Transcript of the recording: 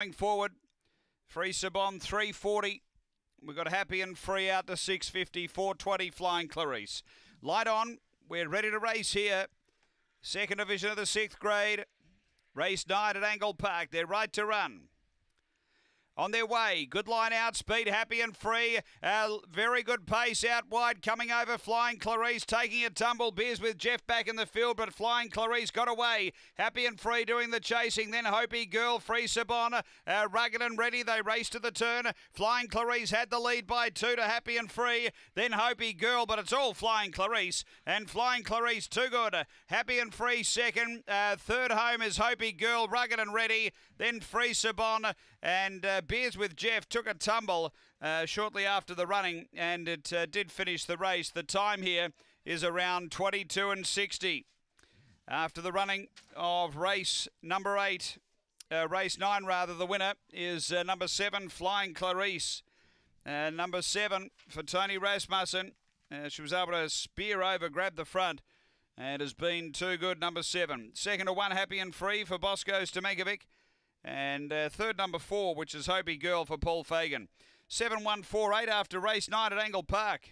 Going forward, free Sabon 340. We've got Happy and Free out to 650, 420 Flying Clarice. Light on. We're ready to race here. Second division of the sixth grade. Race nine at Angle Park. They're right to run on their way. Good line out, speed happy and free. Uh, very good pace out wide, coming over Flying Clarice, taking a tumble. Beers with Jeff back in the field, but Flying Clarice got away. Happy and free doing the chasing. Then Hopi Girl, Free Sabon, uh, rugged and ready. They race to the turn. Flying Clarice had the lead by two to Happy and Free. Then Hopi Girl, but it's all Flying Clarice and Flying Clarice too good. Happy and Free second. Uh, third home is Hopi Girl, rugged and ready. Then Free Sabon and. Uh, Beers with Jeff took a tumble uh, shortly after the running and it uh, did finish the race. The time here is around 22 and 60. After the running of race number eight, uh, race nine rather, the winner is uh, number seven, Flying Clarice. Uh, number seven for Tony Rasmussen. Uh, she was able to spear over, grab the front, and has been too good, number seven. Second to one, happy and free for Bosco's Tomekovic. And uh, third number four, which is Hopi Girl for Paul Fagan. 7148 after race nine at Angle Park.